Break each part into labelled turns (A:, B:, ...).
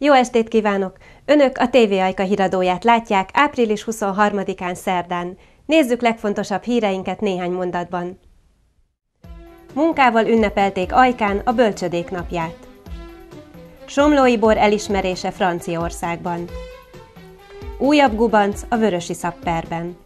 A: Jó estét kívánok! Önök a TV Ajka híradóját látják április 23-án szerdán. Nézzük legfontosabb híreinket néhány mondatban. Munkával ünnepelték Ajkán a bölcsödék napját. Somlói bor elismerése Franciaországban. Újabb gubanc a vörösi szapperben.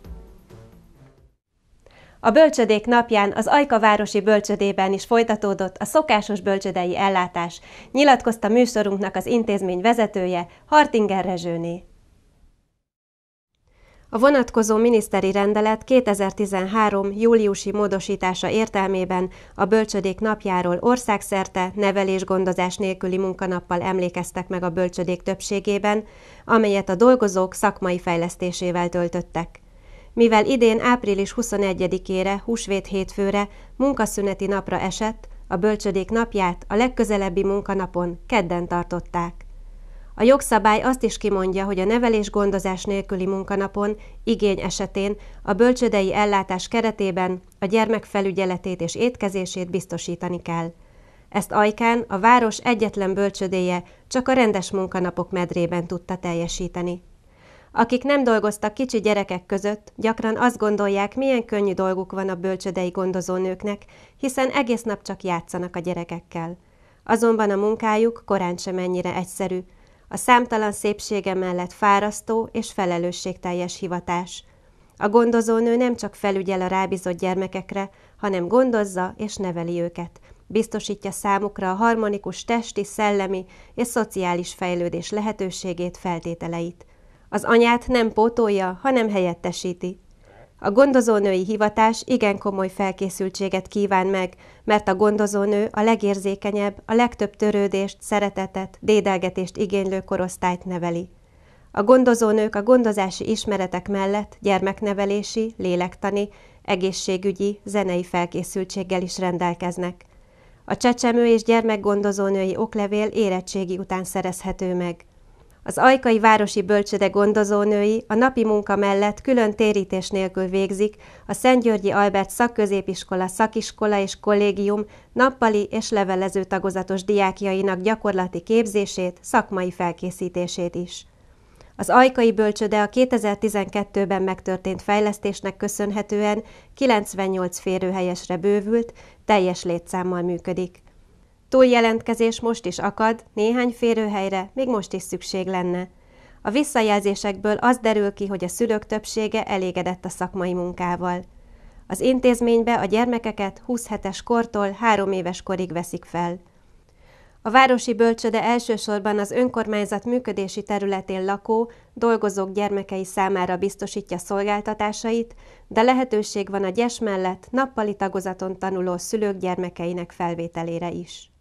A: A bölcsödék napján az Ajka városi bölcsödében is folytatódott a szokásos bölcsödei ellátás, nyilatkozta műsorunknak az intézmény vezetője Hartinger Rezsőné. A vonatkozó miniszteri rendelet 2013. júliusi módosítása értelmében a bölcsödék napjáról országszerte nevelésgondozás nélküli munkanappal emlékeztek meg a bölcsödék többségében, amelyet a dolgozók szakmai fejlesztésével töltöttek. Mivel idén április 21-ére, húsvét hétfőre, munkaszüneti napra esett, a bölcsödék napját a legközelebbi munkanapon kedden tartották. A jogszabály azt is kimondja, hogy a nevelés gondozás nélküli munkanapon, igény esetén a bölcsödei ellátás keretében a gyermek felügyeletét és étkezését biztosítani kell. Ezt Ajkán a város egyetlen bölcsödéje csak a rendes munkanapok medrében tudta teljesíteni. Akik nem dolgoztak kicsi gyerekek között, gyakran azt gondolják, milyen könnyű dolguk van a bölcsödei gondozónőknek, hiszen egész nap csak játszanak a gyerekekkel. Azonban a munkájuk korán sem ennyire egyszerű. A számtalan szépsége mellett fárasztó és felelősségteljes hivatás. A gondozónő nem csak felügyel a rábízott gyermekekre, hanem gondozza és neveli őket. Biztosítja számukra a harmonikus testi, szellemi és szociális fejlődés lehetőségét, feltételeit – az anyát nem pótolja, hanem helyettesíti. A gondozónői hivatás igen komoly felkészültséget kíván meg, mert a gondozónő a legérzékenyebb, a legtöbb törődést, szeretetet, dédelgetést igénylő korosztályt neveli. A gondozónők a gondozási ismeretek mellett gyermeknevelési, lélektani, egészségügyi, zenei felkészültséggel is rendelkeznek. A csecsemő és gyermekgondozónői oklevél érettségi után szerezhető meg – az ajkai városi bölcsöde gondozónői a napi munka mellett külön térítés nélkül végzik a Szentgyörgyi Albert szakközépiskola, szakiskola és kollégium nappali és levelező tagozatos diákjainak gyakorlati képzését, szakmai felkészítését is. Az ajkai bölcsöde a 2012-ben megtörtént fejlesztésnek köszönhetően 98 férőhelyesre bővült, teljes létszámmal működik. Túljelentkezés most is akad, néhány férőhelyre még most is szükség lenne. A visszajelzésekből az derül ki, hogy a szülők többsége elégedett a szakmai munkával. Az intézménybe a gyermekeket 20 hetes kortól 3 éves korig veszik fel. A városi bölcsöde elsősorban az önkormányzat működési területén lakó, dolgozók gyermekei számára biztosítja szolgáltatásait, de lehetőség van a gyes mellett nappali tagozaton tanuló szülők gyermekeinek felvételére is.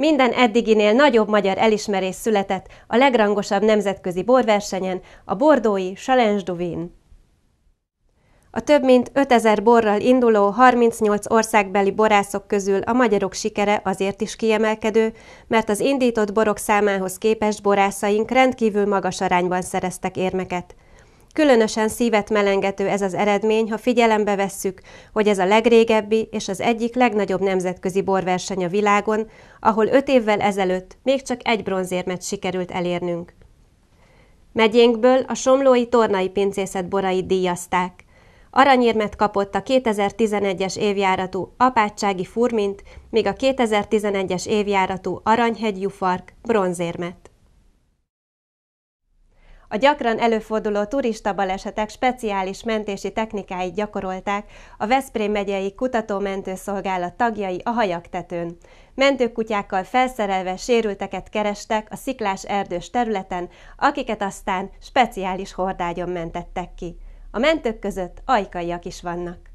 A: Minden eddiginél nagyobb magyar elismerés született a legrangosabb nemzetközi borversenyen, a bordói Challenge Vin. A több mint 5000 borral induló 38 országbeli borászok közül a magyarok sikere azért is kiemelkedő, mert az indított borok számához képest borászaink rendkívül magas arányban szereztek érmeket – Különösen szívet melengető ez az eredmény, ha figyelembe vesszük, hogy ez a legrégebbi és az egyik legnagyobb nemzetközi borverseny a világon, ahol öt évvel ezelőtt még csak egy bronzérmet sikerült elérnünk. Megyénkből a somlói tornai pincészet borait díjazták. Aranyérmet kapott a 2011-es évjáratú apátsági furmint, míg a 2011-es évjáratú aranyhegyjú bronzérmet. A gyakran előforduló turista balesetek speciális mentési technikáit gyakorolták a Veszprém megyei kutatómentőszolgálat tagjai a hajaktetőn. Mentőkutyákkal felszerelve sérülteket kerestek a sziklás erdős területen, akiket aztán speciális hordágyon mentettek ki. A mentők között ajkaiak is vannak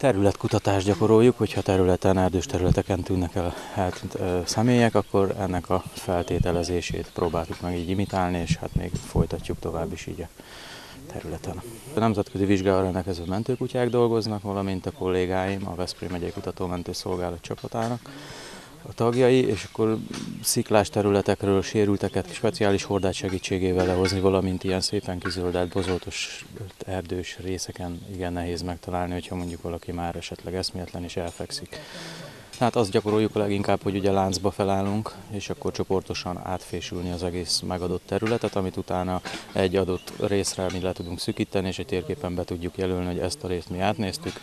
B: területkutatást gyakoroljuk, hogyha területen, erdős területeken tűnnek el hát, személyek, akkor ennek a feltételezését próbáltuk meg így imitálni, és hát még folytatjuk tovább is így a területen. A nemzetközi vizsgálóra rendelkező mentőkutyák dolgoznak, valamint a kollégáim a Veszprém megyei kutató mentőszolgálat csapatának a tagjai, és akkor sziklás területekről sérülteket speciális hordát segítségével lehozni, valamint ilyen szépen kizöldelt, bozoltos, erdős részeken igen nehéz megtalálni, hogyha mondjuk valaki már esetleg eszméletlen és elfekszik. Hát azt gyakoroljuk leginkább, hogy ugye láncba felállunk, és akkor csoportosan átfésülni az egész megadott területet, amit utána egy adott részre mi le tudunk szükíteni, és egy térképen be tudjuk jelölni, hogy ezt a részt mi átnéztük,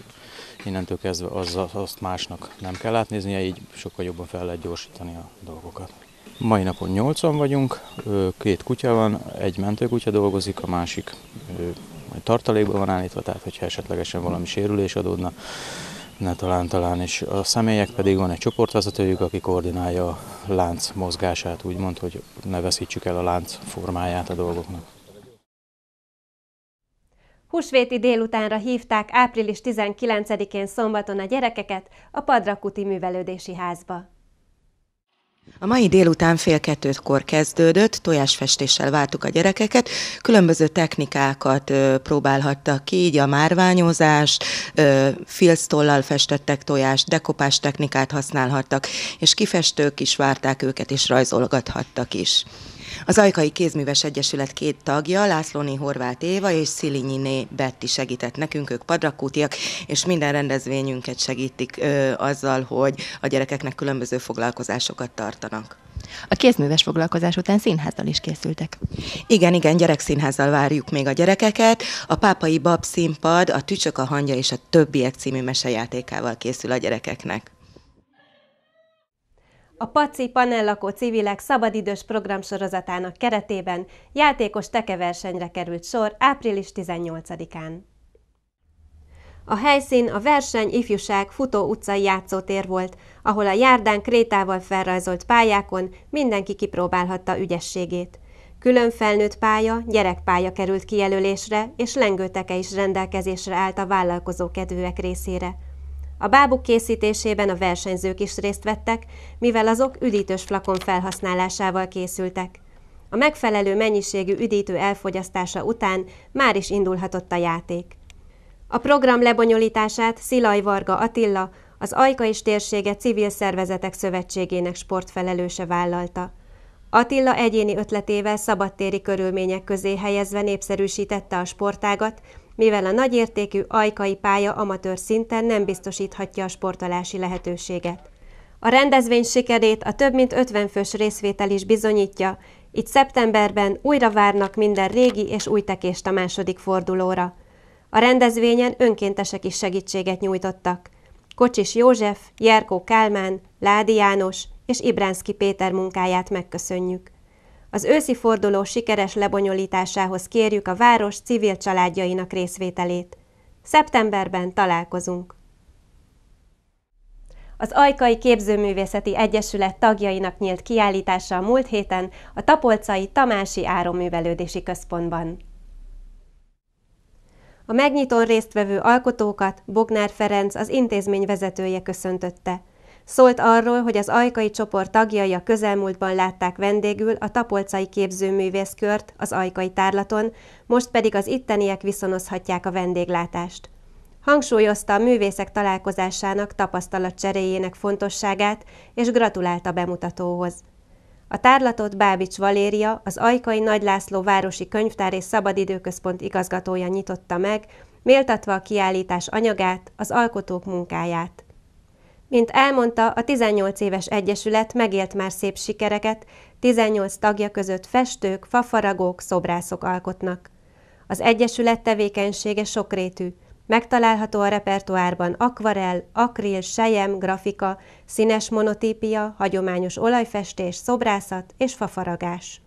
B: innentől kezdve az, azt másnak nem kell átnéznie, így sokkal jobban fel lehet gyorsítani a dolgokat. Mai napon 8 vagyunk, két kutya van, egy mentőkutya dolgozik, a másik tartalékban van állítva, tehát hogyha esetlegesen valami sérülés adódna, ne talán talán, és a személyek pedig van egy csoportvezetőjük, aki koordinálja a lánc mozgását, úgymond, hogy ne veszítsük el a lánc formáját a dolgoknak.
A: Húsvéti délutánra hívták április 19-én szombaton a gyerekeket a Padrakuti Művelődési Házba. A mai délután fél kettőtkor kezdődött, tojásfestéssel vártuk a gyerekeket, különböző technikákat ö, próbálhattak ki, így a márványozás, filztollal festettek tojást, dekopás technikát használhattak, és kifestők is várták őket, és rajzolgathattak is. Az Ajkai Kézműves Egyesület két tagja, Lászlóni Horváth Éva és Szilinyiné Betti segített nekünk, ők padrakútiak, és minden rendezvényünket segítik ö, azzal, hogy a gyerekeknek különböző foglalkozásokat tartanak. A kézműves foglalkozás után színházzal is készültek. Igen, igen, gyerekszínházzal várjuk még a gyerekeket. A Pápai Bab színpad, a Tücsök, a Hangya és a Többiek című mesejátékával készül a gyerekeknek. A Paci panellakó civilek szabadidős programsorozatának keretében játékos tekeversenyre került sor április 18-án. A helyszín a verseny ifjúság futó utcai játszótér volt, ahol a járdán krétával felrajzolt pályákon mindenki kipróbálhatta ügyességét. Külön felnőtt pálya, gyerekpálya került kijelölésre, és lengőteke is rendelkezésre állt a vállalkozó kedvűek részére – a bábuk készítésében a versenyzők is részt vettek, mivel azok üdítős flakon felhasználásával készültek. A megfelelő mennyiségű üdítő elfogyasztása után már is indulhatott a játék. A program lebonyolítását Szilaj Varga Attila, az Ajka és térsége civil szervezetek szövetségének sportfelelőse vállalta. Attila egyéni ötletével szabadtéri körülmények közé helyezve népszerűsítette a sportágat, mivel a nagyértékű ajkai pálya amatőr szinten nem biztosíthatja a sportolási lehetőséget. A rendezvény sikerét a több mint 50 fős részvétel is bizonyítja, így szeptemberben újra várnak minden régi és új tekést a második fordulóra. A rendezvényen önkéntesek is segítséget nyújtottak. Kocsis József, Jerkó Kálmán, Ládi János és Ibránszki Péter munkáját megköszönjük. Az őszi forduló sikeres lebonyolításához kérjük a város civil családjainak részvételét. Szeptemberben találkozunk. Az Ajkai Képzőművészeti Egyesület tagjainak nyílt kiállítása a múlt héten a Tapolcai Tamási Áromművelődési Központban. A megnyitón résztvevő alkotókat Bognár Ferenc, az intézmény vezetője köszöntötte – Szólt arról, hogy az ajkai csoport tagjai a közelmúltban látták vendégül a tapolcai képzőművészkört az ajkai tárlaton, most pedig az itteniek viszonozhatják a vendéglátást. Hangsúlyozta a művészek találkozásának tapasztalat cseréjének fontosságát, és gratulált a bemutatóhoz. A tárlatot Bábics Valéria, az Ajkai Nagy László Városi Könyvtár és Szabadidőközpont igazgatója nyitotta meg, méltatva a kiállítás anyagát, az alkotók munkáját. Mint elmondta, a 18 éves egyesület megélt már szép sikereket, 18 tagja között festők, fafaragók, szobrászok alkotnak. Az egyesület tevékenysége sokrétű, megtalálható a repertoárban akvarel, akril, sejem, grafika, színes monotípia, hagyományos olajfestés, szobrászat és fafaragás.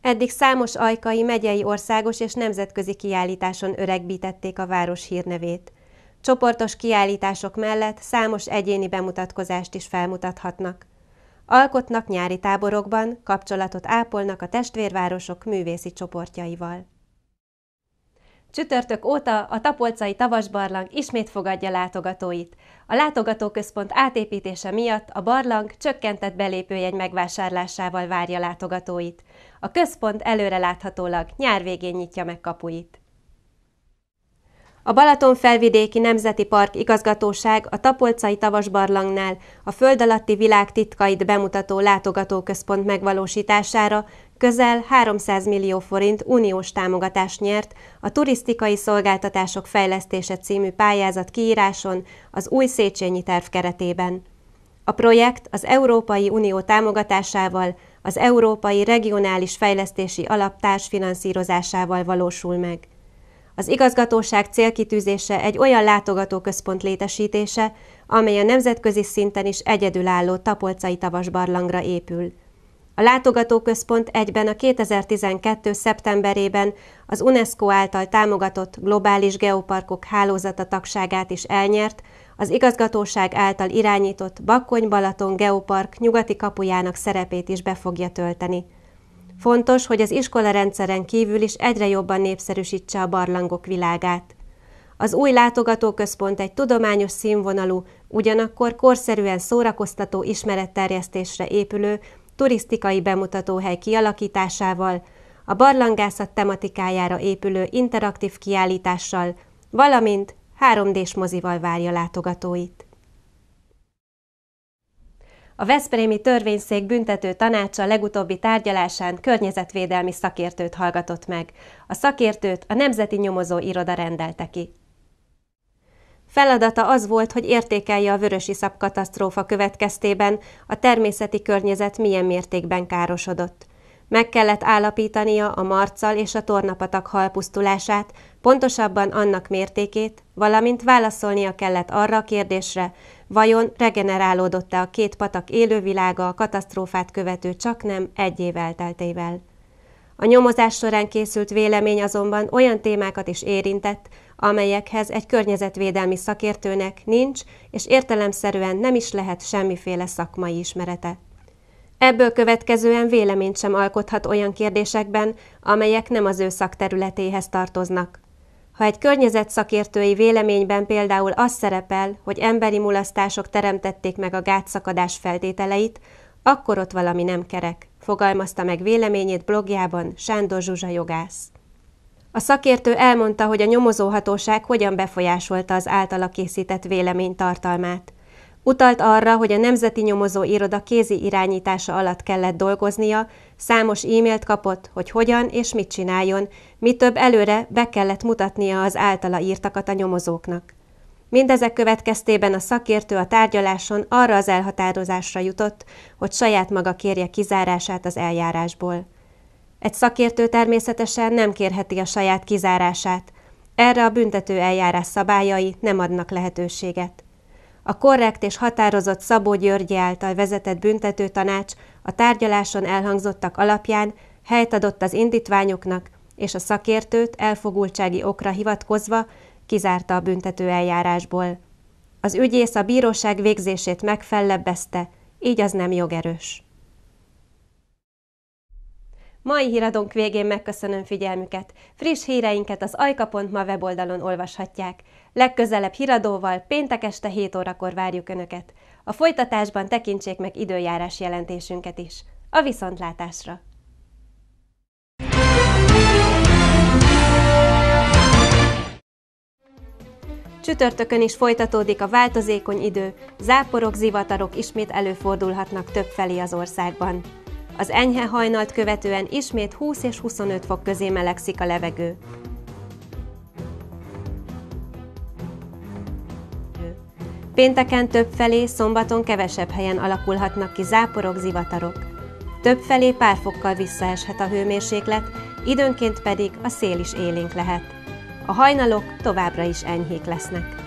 A: Eddig számos ajkai megyei országos és nemzetközi kiállításon öregbítették a város hírnevét. Csoportos kiállítások mellett számos egyéni bemutatkozást is felmutathatnak. Alkotnak nyári táborokban, kapcsolatot ápolnak a testvérvárosok művészi csoportjaival. Csütörtök óta a Tapolcai Tavasbarlang ismét fogadja látogatóit. A látogatóközpont átépítése miatt a barlang csökkentett belépőjegy megvásárlásával várja látogatóit. A központ előreláthatólag nyár végén nyitja meg kapuit. A Balaton felvidéki Nemzeti Park igazgatóság a Tapolcai Tavasbarlangnál a föld alatti világ titkait bemutató látogatóközpont megvalósítására közel 300 millió forint uniós támogatást nyert a turisztikai szolgáltatások fejlesztése című pályázat kiíráson az új Széchenyi terv keretében. A projekt az Európai Unió támogatásával, az Európai Regionális Fejlesztési Alaptárs finanszírozásával valósul meg. Az igazgatóság célkitűzése egy olyan látogatóközpont létesítése, amely a nemzetközi szinten is egyedülálló tapolcai tavasbarlangra épül. A látogatóközpont egyben a 2012. szeptemberében az UNESCO által támogatott globális geoparkok hálózata tagságát is elnyert, az igazgatóság által irányított Bakkony-Balaton Geopark nyugati kapujának szerepét is be fogja tölteni. Fontos, hogy az iskola rendszeren kívül is egyre jobban népszerűsítse a barlangok világát. Az új látogatóközpont egy tudományos színvonalú, ugyanakkor korszerűen szórakoztató ismeretterjesztésre épülő turisztikai bemutatóhely kialakításával, a barlangászat tematikájára épülő interaktív kiállítással, valamint 3D-s mozival várja látogatóit. A Veszprémi Törvényszék büntető tanácsa legutóbbi tárgyalásán környezetvédelmi szakértőt hallgatott meg. A szakértőt a Nemzeti Nyomozó Iroda rendelte ki. Feladata az volt, hogy értékelje a vörösi szab katasztrófa következtében a természeti környezet milyen mértékben károsodott. Meg kellett állapítania a marccal és a tornapatak halpusztulását, pontosabban annak mértékét, valamint válaszolnia kellett arra a kérdésre, Vajon regenerálódott-e a két patak élővilága a katasztrófát követő csak nem egy év elteltével? A nyomozás során készült vélemény azonban olyan témákat is érintett, amelyekhez egy környezetvédelmi szakértőnek nincs, és értelemszerűen nem is lehet semmiféle szakmai ismerete. Ebből következően véleményt sem alkothat olyan kérdésekben, amelyek nem az ő szakterületéhez tartoznak. Ha egy környezetszakértői véleményben például az szerepel, hogy emberi mulasztások teremtették meg a gátszakadás feltételeit, akkor ott valami nem kerek, fogalmazta meg véleményét blogjában Sándor Zsuzsa jogász. A szakértő elmondta, hogy a nyomozóhatóság hogyan befolyásolta az általa készített vélemény tartalmát. Utalt arra, hogy a Nemzeti Nyomozó Iroda kézi irányítása alatt kellett dolgoznia, számos e-mailt kapott, hogy hogyan és mit csináljon, mi több előre be kellett mutatnia az általa írtakat a nyomozóknak. Mindezek következtében a szakértő a tárgyaláson arra az elhatározásra jutott, hogy saját maga kérje kizárását az eljárásból. Egy szakértő természetesen nem kérheti a saját kizárását, erre a büntető eljárás szabályai nem adnak lehetőséget. A korrekt és határozott Szabó Györgyi által vezetett büntető tanács a tárgyaláson elhangzottak alapján helyt adott az indítványoknak, és a szakértőt elfogultsági okra hivatkozva kizárta a büntető eljárásból. Az ügyész a bíróság végzését megfellebbezte, így az nem jogerős. Mai híradónk végén megköszönöm figyelmüket. Friss híreinket az ajka.ma weboldalon olvashatják. Legközelebb híradóval péntek este 7 órakor várjuk Önöket. A folytatásban tekintsék meg időjárás jelentésünket is. A viszontlátásra! Csütörtökön is folytatódik a változékony idő, záporok, zivatarok ismét előfordulhatnak több felé az országban. Az enyhe hajnalt követően ismét 20 és 25 fok közé melegszik a levegő. Pénteken többfelé, szombaton kevesebb helyen alakulhatnak ki záporok, zivatarok. Többfelé pár fokkal visszaeshet a hőmérséklet, időnként pedig a szél is élénk lehet. A hajnalok továbbra is enyhék lesznek.